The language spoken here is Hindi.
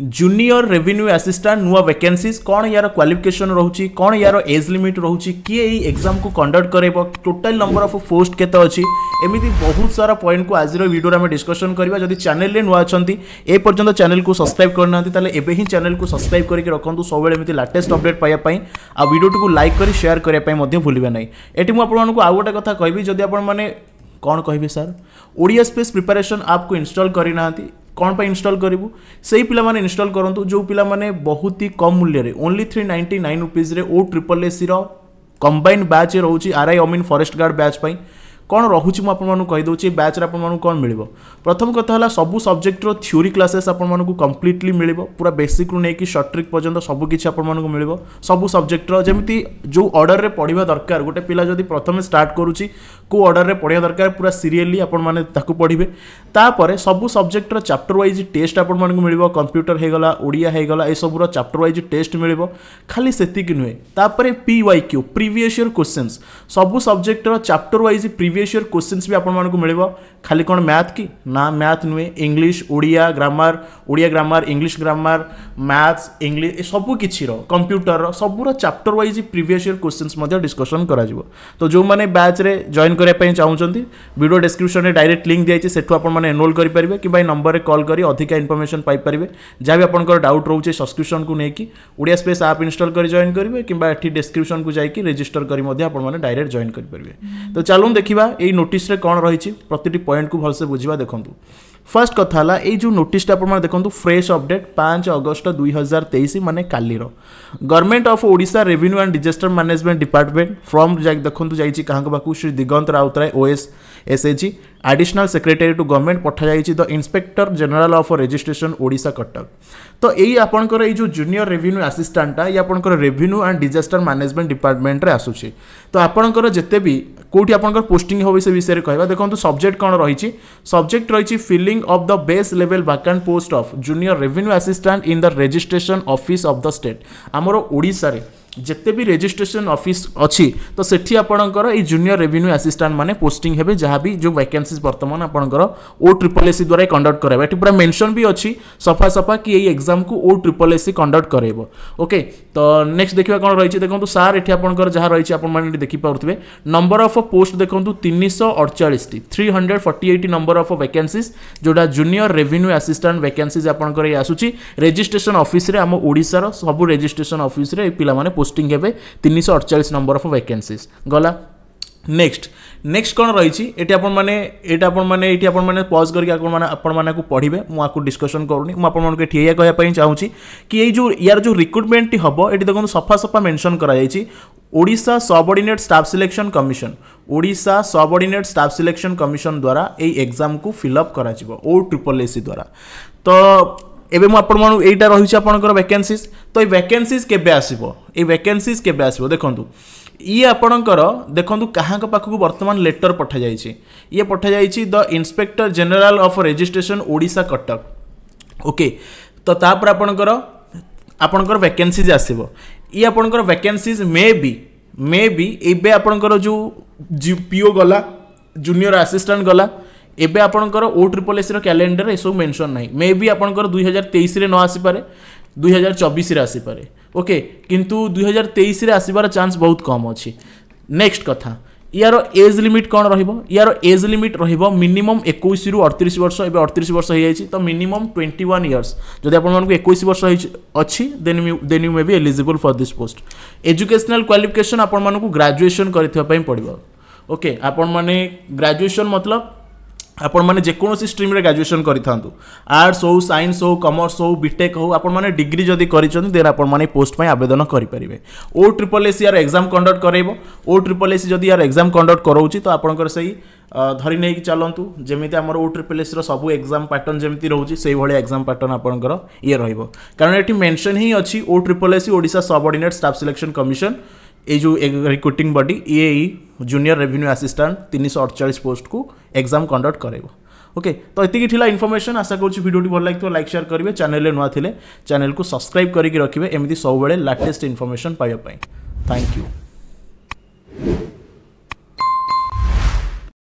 ଜୁନିୟର ରେଭିନ୍ୟୁ ଆସିଷ୍ଟାଣ୍ଟ ନୂଆ ଭେକେନ୍ସିଜ୍ କ'ଣ ୟାର କ୍ୱାଲିଫିକେସନ୍ ରହୁଛି କ'ଣ ୟାର ଏଜ୍ ଲିମିଟ୍ ରହୁଛି କିଏ ଏଇ ଏକ୍ଜାମକୁ କଣ୍ଡକ୍ଟ କରାଇବ ଟୋଟାଲ୍ ନମ୍ବର ଅଫ୍ ପୋଷ୍ଟ କେତେ ଅଛି ଏମିତି ବହୁତ ସାରା ପଏଣ୍ଟକୁ ଆଜିର ଭିଡ଼ିଓରେ ଆମେ ଡିସ୍କସନ୍ କରିବା ଯଦି ଚ୍ୟାନେଲରେ ନୂଆ ଅଛନ୍ତି ଏ ପର୍ଯ୍ୟନ୍ତ ଚ୍ୟାନେଲକୁ ସବସ୍କ୍ରାଇବ୍ କରିନାହାନ୍ତି ତାହେଲେ ଏବେ ହିଁ ଚ୍ୟାନେଲକୁ ସବସ୍କ୍ରାଇବ୍ କରିକି ରଖନ୍ତୁ ସବୁବେଳେ ଏମିତି ଲାଟେଷ୍ଟ ଅପଡେଟ୍ ପାଇବା ପାଇଁ ଆଉ ଭିଡ଼ିଓଟିକୁ ଲାଇକ୍ କରି ସେୟାର କରିବା ପାଇଁ ମଧ୍ୟ ଭୁଲିବେ ନାହିଁ ଏଠି ମୁଁ ଆପଣମାନଙ୍କୁ ଆଉ ଗୋଟେ କଥା କହିବି ଯଦି ଆପଣମାନେ କ'ଣ କହିବି ସାର୍ ଓଡ଼ିଆ ସ୍ପେସ୍ ପ୍ରିପାରେସନ୍ ଆପ୍କୁ ଇନଷ୍ଟଲ୍ କରିନାହାନ୍ତି କ'ଣ ପାଇଁ ଇନଷ୍ଟଲ୍ କରିବୁ ସେଇ ପିଲାମାନେ ଇନଷ୍ଟଲ୍ କରନ୍ତୁ ଯେଉଁ ପିଲାମାନେ ବହୁତ ହି କମ୍ ମୂଲ୍ୟରେ ଓନ୍ଲି ଥ୍ରୀ ନାଇଣ୍ଟି ନାଇନ୍ ରୁପିଜ୍ରେ ଓ ଟ୍ରିପଲ୍ ଏସିର କମ୍ବାଇନ୍ ବ୍ୟାଚ୍ ରହୁଛି ଆର୍ଆଇ ଅମିନ୍ ଫରେଷ୍ଟ ଗାର୍ଡ଼ ବ୍ୟାଚ୍ ପାଇଁ କ'ଣ ରହୁଛି ମୁଁ ଆପଣମାନଙ୍କୁ କହିଦେଉଛି ଏ ବ୍ୟାଚ୍ରେ ଆପଣମାନଙ୍କୁ କ'ଣ ମିଳିବ ପ୍ରଥମ କଥା ହେଲା ସବୁ ସବଜେକ୍ଟର ଥିଓରି କ୍ଲାସେସ୍ ଆପଣମାନଙ୍କୁ କମ୍ପ୍ଲିଟଲି ମିଳିବ ପୁରା ବେସିକ୍ରୁ ନେଇକି ସର୍ଟ ଟ୍ରିକ୍ ପର୍ଯ୍ୟନ୍ତ ସବୁ କିଛି ଆପଣମାନଙ୍କୁ ମିଳିବ ସବୁ ସବଜେକ୍ଟର ଯେମିତି ଯେଉଁ ଅର୍ଡ଼ରରେ ପଢ଼ିବା ଦରକାର ଗୋଟେ ପିଲା ଯଦି ପ୍ରଥମେ ଷ୍ଟାର୍ଟ କରୁଛି କେଉଁ ଅର୍ଡ଼ର୍ରେ ପଢ଼ିବା ଦରକାର ପୁରା ସିରିଏଲି ଆପଣମାନେ ତାକୁ ପଢ଼ିବେ ତାପରେ ସବୁ ସବଜେକ୍ଟର ଚାପ୍ଟର ୱାଇଜ୍ ଟେଷ୍ଟ ଆପଣମାନଙ୍କୁ ମିଳିବ କମ୍ପ୍ୟୁଟର ହେଇଗଲା ଓଡ଼ିଆ ହେଇଗଲା ଏସବୁର ଚାପ୍ଟର ୱାଇଜ୍ ଟେଷ୍ଟ ମିଳିବ ଖାଲି ସେତିକି ନୁହେଁ ତାପରେ P Y Q previous year questions ସବୁ ସବଜେକ୍ଟର chapter wise pre previous year questions भी आपको मिले खाली कौन मैथ कि ना मैथ नुहे English Odia grammar Odia grammar English grammar maths English सबकि कंप्यूटर सबूर chapter wise previous year questions discussion कर तो जो मैंने बैच्रे जॉन करने चाहूँ भिडियो डिस्क्रिप्सन में डायरेक्ट लिंक दी जाए एनरोल करेंगे कि नंबर में कल कर अधिका इनफर्मेशन पारे जहाँ भी आपंकर डाउट रोचे सब्सक्रिप्सन को लेकिन ओडिया स्पेस आप इनस्टल कर जॉन करेंगे कि डिस्क्रिप्सन को जाकि रेजिस्टर कर डायरेक्ट जॉइन करेंगे तो चलो देखा এই নোটিসে କ'ଣ ରହିଛି ପ୍ରତିଟି ପଏଣ୍ଟକୁ ଭଲସେ ବୁଝିବା ଦେଖନ୍ତୁ ফার্স্ট কথা হল এই যে নোটিসটা আপনার দেখুন ফ্রেশ অপডেট পাঁচ অগস্ট দুই হাজার তেইশ মানে কালির government of Odisha revenue and disaster management department form দেখুন যাই কাহক পাখু Shri Diganta Routray OS SAG additional secretary to government পঠাযাই the inspector general of registration Odisha Cuttack তো এই আপনার এই যে জুনিয়র রেভিনিউ আসিষ্টান্টটা এই আপনার রেভিনিউ আন্ড ডিজাস্টার ম্যানেজমেন্ট ডিপার্টমেন্টরে আসুচি তো আপনার যেতে বি কোটি আপনার পোস্টিং হবে সে বিষয়ে কহবা দেখুন সবজেক্ট কোণ রয়েছে সবজেক্ট রয়েছে feeling filling of the base level vacant post of junior revenue assistant in the registration office of the state ଆମର ଓଡ଼ିଶାରେ ଯେତେ ବି ରେଜିଷ୍ଟ୍ରେସନ ଅଫିସ୍ ଅଛି ତ ସେଠି ଆପଣଙ୍କର ଏଇ ଜୁନିୟର ରେଭିନ୍ୟୁ ଆସିଷ୍ଟାଣ୍ଟ ମାନେ ପୋଷ୍ଟିଂ ହେବେ ଯାହା ବି ଯେଉଁ ଭ୍ୟାକେନ୍ସିଜ୍ ବର୍ତ୍ତମାନ ଆପଣଙ୍କର ଓ ଟ୍ରିପଲ୍ ଏସ୍ ସି ଦ୍ୱାରା କଣ୍ଡକ୍ଟ କରାଇବ ଏଠି ପୁରା ମେନସନ୍ ବି ଅଛି ସଫା ସଫା କି ଏଇ ଏକ୍ଜାମକୁ O triple S C conduct କରାଇବ ଓକେ ତ ନେକ୍ସଟ ଦେଖିବା କ'ଣ ରହିଛି ଦେଖନ୍ତୁ ସାର୍ ଏଠି ଆପଣଙ୍କର ଯାହା ରହିଛି ଆପଣମାନେ ଏଠି ଦେଖିପାରୁଥିବେ ନମ୍ବର ଅଫ୍ ପୋଷ୍ଟ ଦେଖନ୍ତୁ ତିନିଶହ ଅଡ଼ଚାଳିଶଟି three hundred forty eight number of vacancies ଯେଉଁଟା ଜୁନିୟର ରେଭିନ୍ୟୁ ଆସିଷ୍ଟାଣ୍ଟ ଭ୍ୟାକେନ୍ସିଜ୍ ଆପଣଙ୍କର ଏଇ ଆସୁଛି ରେଜିଷ୍ଟ୍ରେସନ ଅଫିସରେ ଆମ ଓଡ଼ିଶାର ସବୁ ରେଜିଷ୍ଟ୍ରେସନ ଅଫିସରେ ଏଇ ପିଲାମାନେ पोस्टिंग हे तीन शह अड़चाश नंबर अफ वैके गला नेक्स्ट नेक्स्ट कौन रही ये ये आपने पज करके पढ़े मुझे डिस्कसन करूनी मुझे ठिया कहवाई चाहूँगी कि ये जो यार जो रिक्रुटमेंट हम ये देखो सफा सफा मेनसन कराइसा सबअर्डनेट स्टाफ सिलेक्शन कमिशन ओडा सबअर्डनेट स्टाफ सिलेक्शन कमिशन द्वारा ये एग्जाम को फिलअप कर ट्रिपल एसी द्वारा तो ଏବେ ମୁଁ ଆପଣମାନଙ୍କୁ ଏଇଟା ରହିଛି ଆପଣଙ୍କର ଭ୍ୟାକେନ୍ସିଜ୍ ତ ଏଇ ଭ୍ୟାକେନ୍ସିଜ୍ କେବେ ଆସିବ ଏଇ ଭ୍ୟାକେନ୍ସିଜ୍ କେବେ ଆସିବ ଦେଖନ୍ତୁ ଇଏ ଆପଣଙ୍କର ଦେଖନ୍ତୁ କାହାଙ୍କ ପାଖକୁ ବର୍ତ୍ତମାନ ଲେଟର ପଠାଯାଇଛି ଇଏ ପଠାଯାଇଛି the inspector general of registration Odisha Cuttack okay ତ ତାପରେ ଆପଣଙ୍କର ଆପଣଙ୍କର ଭ୍ୟାକେନ୍ସିଜ୍ ଆସିବ ଇଏ ଆପଣଙ୍କର vacancies may be may be ଏବେ ଆପଣଙ୍କର ଯେଉଁ ପିଓ ଗଲା ଜୁନିୟର ଆସିଷ୍ଟାଣ୍ଟ ଗଲା এবে আপনার ও ট্রিপল এসি ক্যালেন্ডার এসব মেনশন না মে বি আপনার দুই হাজার তেইশে ন আসিপরে দুই হাজার চবিশে আসিপরে ওকে কিন্তু দুই হাজার তেইশে আসবার চান্স বহুত কম অছি নেক্সট কথা ইয়ার এজ লিমিট কম রহব ইয়ার এজ লিমিট রহব মিনিমম একুশ রু অড়তিশ বর্ষ এবে অড়তিশ বর্ষ হয়ে যাই তো মিনিমম টোয়েন্টি ওয়ান ইয়ার্স যদি আপনার একুশ বর্ষ অছি then then you may be eligible for this post educational qualification আপনার গ্রাজুয়েসন করে পড়ব ওকে আপনার গ্রাজুয়েসন মতলব ଆପଣମାନେ ଯେକୌଣସି ଷ୍ଟ୍ରିମ୍ରେ ଗ୍ରାଜୁଏସନ୍ କରିଥାନ୍ତୁ ଆର୍ଟ୍ସ ହେଉ ସାଇନ୍ସ ହେଉ କମର୍ସ ହେଉ ବିଟେକ୍ ହେଉ ଆପଣମାନେ ଡିଗ୍ରୀ ଯଦି କରିଛନ୍ତି ଦେନ୍ ଆପଣମାନେ ପୋଷ୍ଟ ପାଇଁ ଆବେଦନ କରିପାରିବେ ଓ ଟ୍ରିପଲ୍ ଏସ୍ ୟାର ଏକ୍ଜାମ୍ କଣ୍ଡକ୍ଟ କରାଇବ ଓ ଟ୍ରିପଲ୍ ଏସ୍ ଯଦି ୟାର ଏକ୍ଜାମ୍ କଣ୍ଡକ୍ଟ କରାଉଛି ତ ଆପଣଙ୍କର ସେଇ ଧରି ନେଇକି ଚାଲନ୍ତୁ ଯେମିତି ଆମର ଓ ଟ୍ରିପଲ୍ ଏସ୍ର ସବୁ ଏକ୍ଜାମ୍ ପାଟର୍ନ ଯେମିତି ରହୁଛି ସେଇଭଳି ଏକ୍ଜାମ୍ ପାଟର୍ନ ଆପଣଙ୍କର ଇଏ ରହିବ କାରଣ ଏଠି ମେନ୍ସନ୍ ହିଁ ଅଛି O triple S Odisha subordinate staff selection commission ଏଇ ଯେଉଁ ରିକ୍ରୁଟିଂ ବଡି ଇଏ ଏଇ ଜୁନିୟର ରେଭିନ୍ୟୁ ଆସିଷ୍ଟାଣ୍ଟ ତିନିଶହ ଅଡ଼ଚାଳିଶ ପୋଷ୍ଟକୁ এক্সাম কন্ডক্ট করাইব ওকে তো এতিকি লা ইনফরমেশন আশা করছি ভিডিওটি ভালো লাগবে লাইক সেয়ার করবে চ্যানেলে নূয়া থিলে চ্যানেলকে সবসক্রাইব করিকি রাখবে এমতি সবুলে লেটেস্ট ইনফরমেশন পাইবা পাই থ্যাংক ইউ